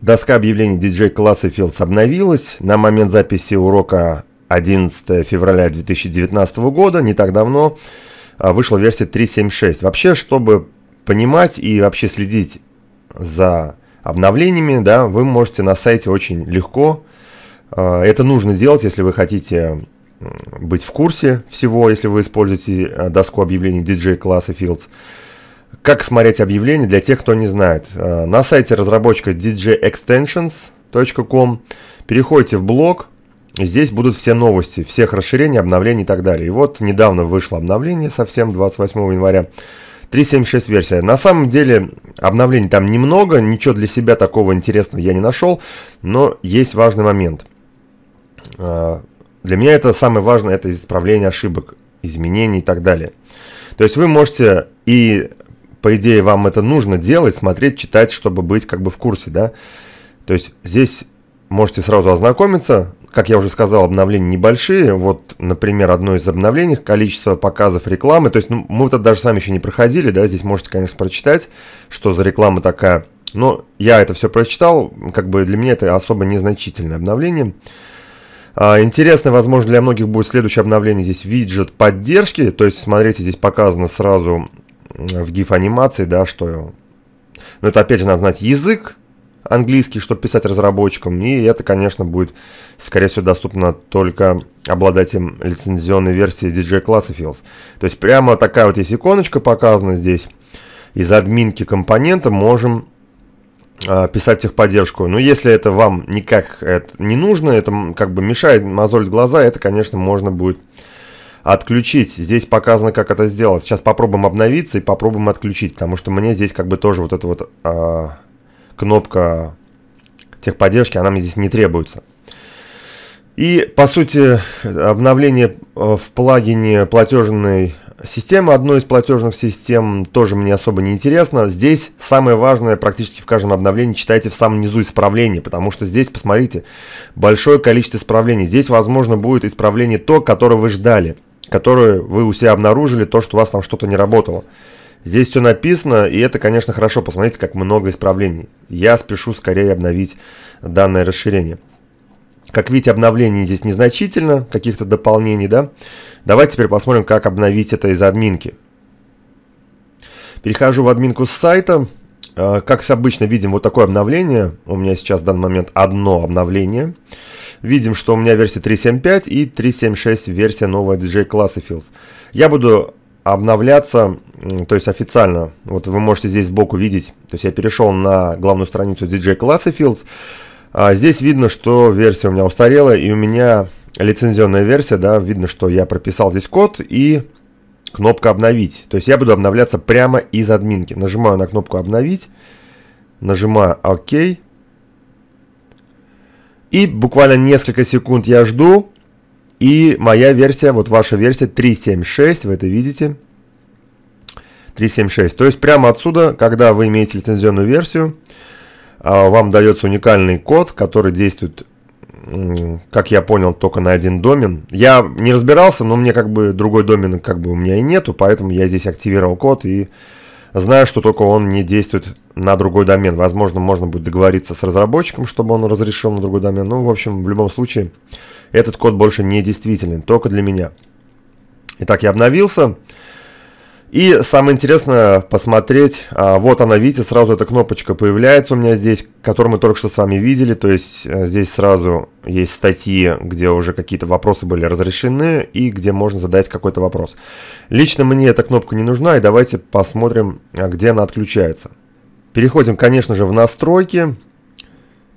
Доска объявлений диджей-класса Fields обновилась. На момент записи урока 11 февраля 2019 года, не так давно, а, вышла версия 3.7.6. Вообще, чтобы понимать и вообще следить за обновлениями, да, вы можете на сайте очень легко. А, это нужно делать, если вы хотите быть в курсе всего, если вы используете а, доску объявлений DJ класса Fields. Как смотреть объявление для тех, кто не знает? Э, на сайте разработчика djextensions.com переходите в блог, Здесь будут все новости, всех расширений, обновлений и так далее. И вот недавно вышло обновление совсем 28 января. 3.76 версия. На самом деле обновлений там немного, ничего для себя такого интересного я не нашел, но есть важный момент. Э, для меня это самое важное, это исправление ошибок, изменений и так далее. То есть вы можете и по идее, вам это нужно делать, смотреть, читать, чтобы быть как бы в курсе, да. То есть здесь можете сразу ознакомиться. Как я уже сказал, обновления небольшие. Вот, например, одно из обновлений, количество показов рекламы. То есть ну, мы это даже сами еще не проходили, да, здесь можете, конечно, прочитать, что за реклама такая. Но я это все прочитал, как бы для меня это особо незначительное обновление. А, Интересно, возможно, для многих будет следующее обновление здесь виджет поддержки, то есть, смотрите, здесь показано сразу в GIF-анимации, да, что... Но ну, это опять же надо знать язык английский, чтобы писать разработчикам, и это, конечно, будет, скорее всего, доступно только обладателям лицензионной версии DJ класса Fields. То есть прямо такая вот есть иконочка показана здесь. Из админки компонента можем а, писать техподдержку. Но если это вам никак это не нужно, это как бы мешает, мозолит глаза, это, конечно, можно будет отключить. Здесь показано, как это сделать. Сейчас попробуем обновиться и попробуем отключить, потому что мне здесь как бы тоже вот эта вот э, кнопка техподдержки, она мне здесь не требуется. И, по сути, обновление э, в плагине платежной системы, одной из платежных систем, тоже мне особо не интересно. Здесь самое важное практически в каждом обновлении читайте в самом низу исправление, потому что здесь, посмотрите, большое количество исправлений. Здесь, возможно, будет исправление то, которое вы ждали которую вы у себя обнаружили, то, что у вас там что-то не работало. Здесь все написано, и это, конечно, хорошо. Посмотрите, как много исправлений. Я спешу скорее обновить данное расширение. Как видите, обновление здесь незначительно, каких-то дополнений, да? Давайте теперь посмотрим, как обновить это из админки. Перехожу в админку с сайта. Э, как обычно видим вот такое обновление, у меня сейчас в данный момент одно обновление. Видим, что у меня версия 3.7.5 и 3.7.6 версия новая DJ Classifield. Я буду обновляться, то есть официально, вот вы можете здесь сбоку видеть, то есть я перешел на главную страницу DJ Classifields, а здесь видно, что версия у меня устарела и у меня лицензионная версия, да, видно, что я прописал здесь код и кнопка «Обновить». То есть я буду обновляться прямо из админки. Нажимаю на кнопку «Обновить», нажимаю «Ок». И буквально несколько секунд я жду, и моя версия, вот ваша версия 3.7.6, вы это видите, 3.7.6. То есть прямо отсюда, когда вы имеете лицензионную версию, а, вам дается уникальный код, который действует как я понял, только на один домен. Я не разбирался, но мне как бы другой домен как бы у меня и нету, поэтому я здесь активировал код и знаю, что только он не действует на другой домен. Возможно, можно будет договориться с разработчиком, чтобы он разрешил на другой домен. Ну, в общем, в любом случае, этот код больше не действителен, только для меня. Итак, я Обновился. И самое интересное посмотреть, а, вот она, видите, сразу эта кнопочка появляется у меня здесь, которую мы только что с вами видели, то есть э, здесь сразу есть статьи, где уже какие-то вопросы были разрешены и где можно задать какой-то вопрос. Лично мне эта кнопка не нужна, и давайте посмотрим, а, где она отключается. Переходим, конечно же, в настройки,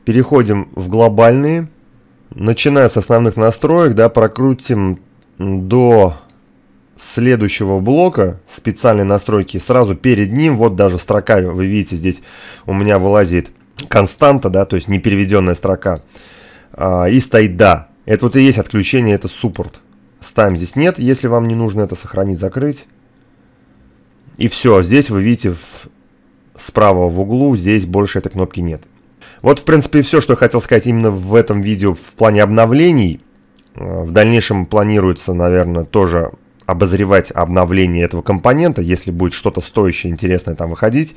переходим в глобальные, начиная с основных настроек, да, прокрутим до следующего блока специальной настройки, сразу перед ним, вот даже строка, вы видите, здесь у меня вылазит константа, да, то есть не переведенная строка, а, и стоит «да». Это вот и есть отключение, это суппорт. Ставим здесь «нет», если вам не нужно это сохранить, закрыть. И все, здесь вы видите в, справа в углу, здесь больше этой кнопки нет. Вот, в принципе, все, что я хотел сказать именно в этом видео в плане обновлений. А, в дальнейшем планируется, наверное, тоже обозревать обновление этого компонента, если будет что-то стоящее, интересное там выходить,